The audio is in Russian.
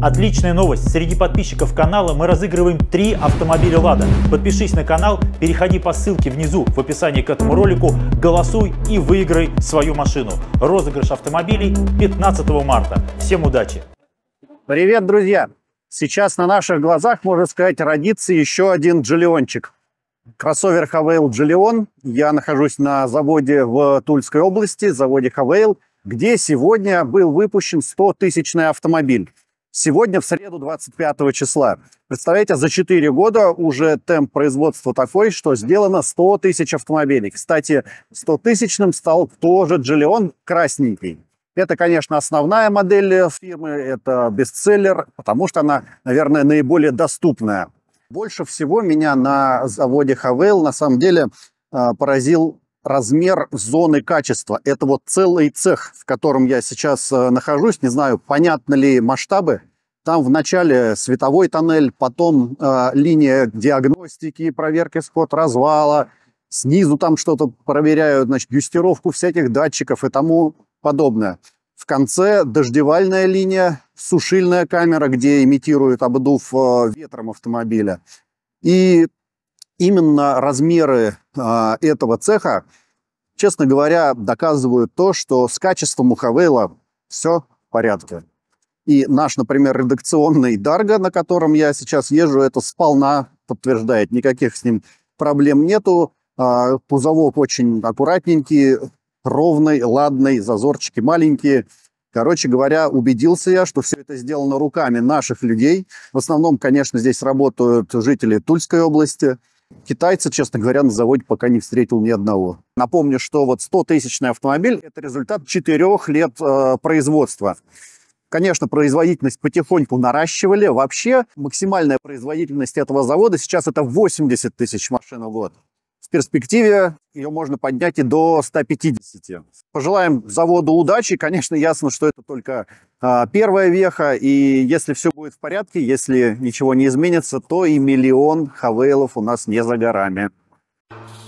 Отличная новость! Среди подписчиков канала мы разыгрываем три автомобиля «Лада». Подпишись на канал, переходи по ссылке внизу в описании к этому ролику, голосуй и выиграй свою машину. Розыгрыш автомобилей 15 марта. Всем удачи! Привет, друзья! Сейчас на наших глазах, можно сказать, родится еще один джиллиончик. Кроссовер Хавейл Джиллион. Я нахожусь на заводе в Тульской области, заводе Хавейл, где сегодня был выпущен 100-тысячный автомобиль. Сегодня, в среду 25 числа, представляете, за 4 года уже темп производства такой, что сделано 100 тысяч автомобилей. Кстати, 100 тысячным стал тоже Джиллион красненький. Это, конечно, основная модель фирмы, это бестселлер, потому что она, наверное, наиболее доступная. Больше всего меня на заводе Хавейл на самом деле а, поразил размер зоны качества. Это вот целый цех, в котором я сейчас а, нахожусь. Не знаю, понятны ли масштабы. Там вначале световой тоннель, потом э, линия диагностики, проверка исход развала. Снизу там что-то проверяют, значит, юстировку всяких датчиков и тому подобное. В конце дождевальная линия, сушильная камера, где имитируют обдув э, ветром автомобиля. И именно размеры э, этого цеха, честно говоря, доказывают то, что с качеством у Хавейла все в порядке. И наш, например, редакционный Дарго, на котором я сейчас езжу, это сполна подтверждает. Никаких с ним проблем нету. А, пузовок очень аккуратненький, ровный, ладный, зазорчики маленькие. Короче говоря, убедился я, что все это сделано руками наших людей. В основном, конечно, здесь работают жители Тульской области. Китайцы, честно говоря, на заводе пока не встретил ни одного. Напомню, что вот 100-тысячный автомобиль – это результат четырех лет э, производства. Конечно, производительность потихоньку наращивали. Вообще максимальная производительность этого завода сейчас это 80 тысяч машин в год. В перспективе ее можно поднять и до 150. Пожелаем заводу удачи. Конечно, ясно, что это только а, первая веха. И если все будет в порядке, если ничего не изменится, то и миллион хавейлов у нас не за горами. Thank you.